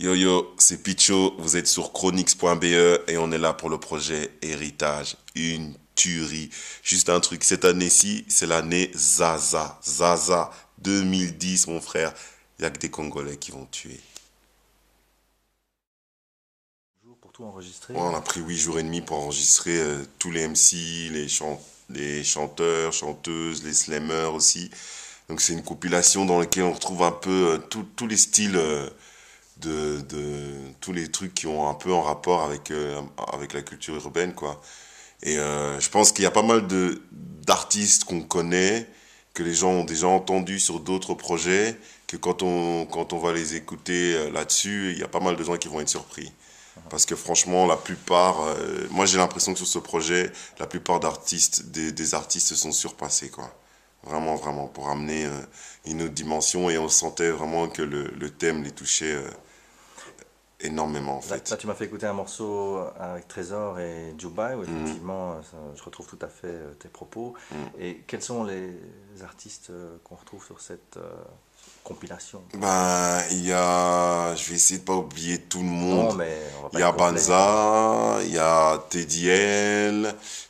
Yo yo, c'est Picho, vous êtes sur chronix.be et on est là pour le projet Héritage. Une tuerie. Juste un truc, cette année-ci, c'est l'année Zaza. Zaza 2010, mon frère. Il n'y a que des Congolais qui vont tuer. Pour On a pris 8 jours et demi pour enregistrer euh, tous les MC, les, chanteurs, chanteuses, les slammers aussi. Donc c'est une compilation dans laquelle on retrouve un peu euh, tous les styles. Euh, de, tous les trucs qui ont un peu en rapport avec, euh, avec la culture urbaine. Quoi. Et euh, je pense qu'il y a pas mal d'artistes qu'on connaît, que les gens ont déjà entendu sur d'autres projets, que quand on, quand on va les écouter euh, là-dessus, il y a pas mal de gens qui vont être surpris. Parce que franchement, la plupart, moi j'ai l'impression que sur ce projet, la plupart d'artistes, des, artistes artistes sont surpassés, quoi. Vraiment, vraiment, pour amener une autre dimension et on sentait vraiment que le, le thème les touchait énormément en fait. tu m'as fait écouter un morceau euh, avec Trésor et Dubai où effectivement euh, je retrouve tout à fait euh, tes propos. Mm. Et quels sont les artistes qu'on retrouve sur cette compilation Ben il y a, je vais essayer de pas oublier tout le monde. Il y a Banza, il y a Teddy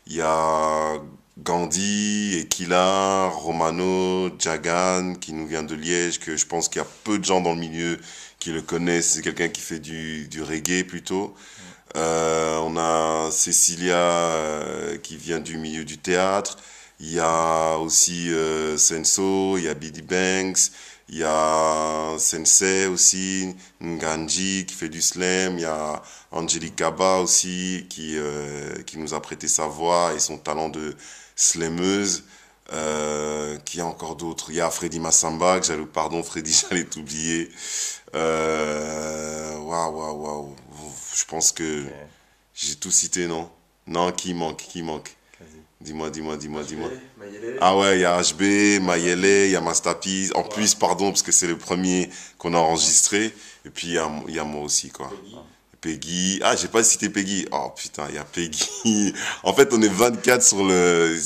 il y a Gandhi, Ekila, Romano, Jagan, qui nous vient de Liège, que je pense qu'il y a peu de gens dans le milieu qui le connaissent. C'est quelqu'un qui fait du, du reggae plutôt. Euh, on a Cecilia euh, qui vient du milieu du théâtre. Il y a aussi euh, Senso, il y a Biddy Banks, il y a Sensei aussi, Nganji qui fait du slam, il y a Angelique Gaba aussi qui, euh, qui nous a prêté sa voix et son talent de slameuse. Euh, qui a encore d'autres Il y a Freddy Massamba, que j'allais, pardon Freddy, j'allais t'oublier. Euh, waouh, waouh, waouh. Je pense que j'ai tout cité, non Non, qui manque Qui manque Dis-moi, dis-moi, dis-moi, dis-moi. Ah ouais, il y a HB, Mayele, il y a Mastapi. En plus, pardon, parce que c'est le premier qu'on a enregistré. Et puis, il y, y, a moi aussi, quoi. Peggy. Ah, j'ai pas cité Peggy. Oh putain, il y a Peggy. en fait, on est 24 sur le,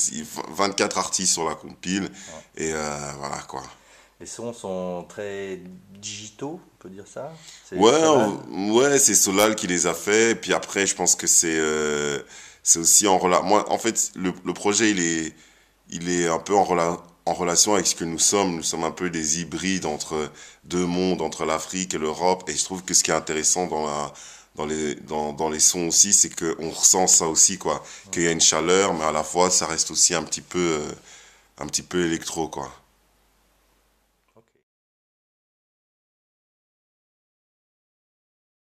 24 artistes sur la compile. Et euh, voilà, quoi. Les sons sont très digitaux, on peut dire ça Ouais, ouais, c'est Solal qui les a fait. Puis après, je pense que c'est... Euh, c'est aussi en Moi, en fait, le, projet, il est, il est un peu en, rela en relation avec ce que nous sommes. Nous sommes un peu des hybrides entre deux mondes, entre l'Afrique et l'Europe. Et je trouve que ce qui est intéressant dans la, dans les, dans, dans les sons aussi, c'est qu'on ressent ça aussi, quoi. Qu'il y a une chaleur, mais à la fois, ça reste aussi un petit peu, euh, un petit peu électro, quoi.